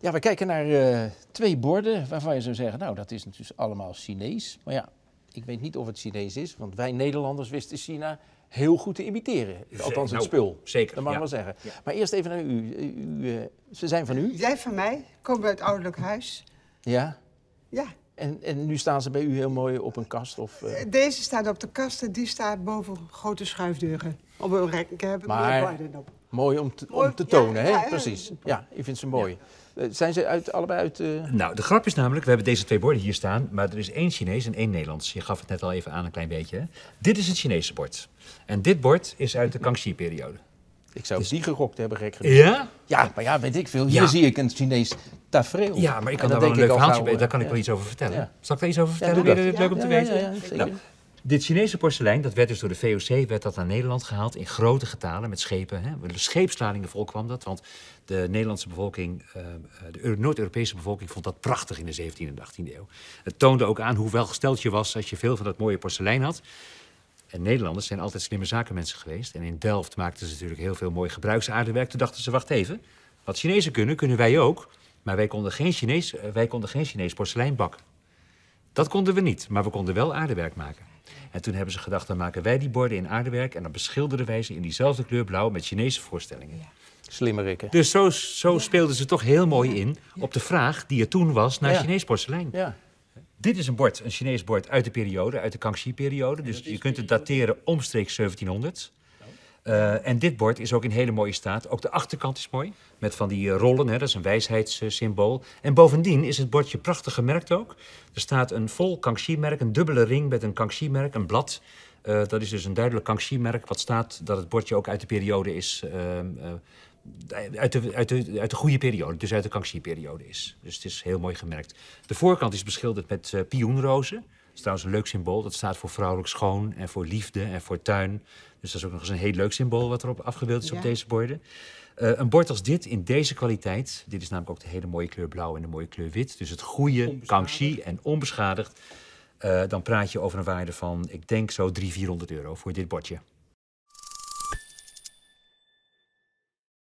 Ja, we kijken naar eh, twee borden waarvan je zou zeggen, nou dat is natuurlijk allemaal Chinees. Maar ja, ik weet niet of het Chinees is, want wij Nederlanders wisten China heel goed te imiteren. Althans het nou, spul. Zeker. Dat mag ik ja. wel zeggen. Maar eerst even naar u. u, eh, ze zijn van u? Zij van mij. Komen uit ouderlijk huis. Ja? Ja. En, en nu staan ze bij u heel mooi op een kast? Of, eh? Eh, Deze staat op de kast en die staat boven grote schuifdeuren. Op een rek. Ik heb maar, Mooi om te, om te tonen, hè? Precies. Ja, ik vind ze mooi. Eh, zijn ze uit, allebei uit... Nou, de grap is namelijk, we hebben deze twee borden hier staan... maar er is één Chinees en één Nederlands. Je gaf het net al even aan een klein beetje. Dit is het Chinese bord. En dit bord is uit de Kangxi-periode. Ik zou dus... die gegokt hebben, gek Ja? Ja, maar ja, weet ik veel. Hier zie ik een Chinees tafereel. Ja, maar ik kan daar wel een leuk verhaaltje bij. Daar kan eh, ik wel iets over vertellen. Ja. Zal ik daar iets over vertellen? Ja, leuk om te weten? Nou, dit Chinese porselein, dat werd dus door de VOC werd dat naar Nederland gehaald in grote getalen met schepen. Hè. Scheepsladingen vol kwam dat, want de Nederlandse bevolking, eh, eh, de Noord-Europese bevolking vond dat prachtig in de 17e en 18e eeuw. Het toonde ook aan hoe welgesteld je was als je veel van dat mooie porselein had. En Nederlanders zijn altijd slimme zakenmensen geweest. En in Delft maakten ze natuurlijk heel veel mooi gebruiksaardewerk. Toen dachten ze, wacht even, wat Chinezen kunnen, kunnen wij ook. Maar wij konden geen Chinees, eh, wij konden geen Chinees porselein bakken. Dat konden we niet, maar we konden wel aardewerk maken. En toen hebben ze gedacht, dan maken wij die borden in aardewerk... en dan beschilderen wij ze in diezelfde kleur blauw met Chinese voorstellingen. Ja. Slimmerikken. Dus zo, zo speelden ze toch heel mooi in op de vraag die er toen was naar Chinees porselein. Ja. Dit is een bord, een Chinees bord uit de periode, uit de Kangxi-periode. Dus je kunt het dateren omstreeks 1700. Eh, en dit bord is ook in hele mooie staat. Ook de achterkant is mooi, met van die eh, rollen, hè, dat is een wijsheidssymbool. En bovendien is het bordje prachtig gemerkt ook. Er staat een vol Kangxi-merk, een dubbele ring met een Kangxi-merk, een blad. Eh, dat is dus een duidelijk Kangxi-merk, wat staat dat het bordje ook uit de periode is uh, uit de, uit, de, uit de goede periode, dus uit de Kangxi-periode is. Dus het is heel mooi gemerkt. De voorkant is beschilderd met uh, pioenrozen. Dat is trouwens een leuk symbool. Dat staat voor vrouwelijk schoon en voor liefde en voor tuin. Dus dat is ook nog eens een heel leuk symbool wat erop afgebeeld is op deze borden. Eh, een bord als dit, in deze kwaliteit... Dit is namelijk ook de hele mooie kleur blauw en de mooie kleur wit. Dus het goede Kangxi en onbeschadigd. Eh, dan praat je over een waarde van, ik denk zo 300, 400 euro voor dit bordje.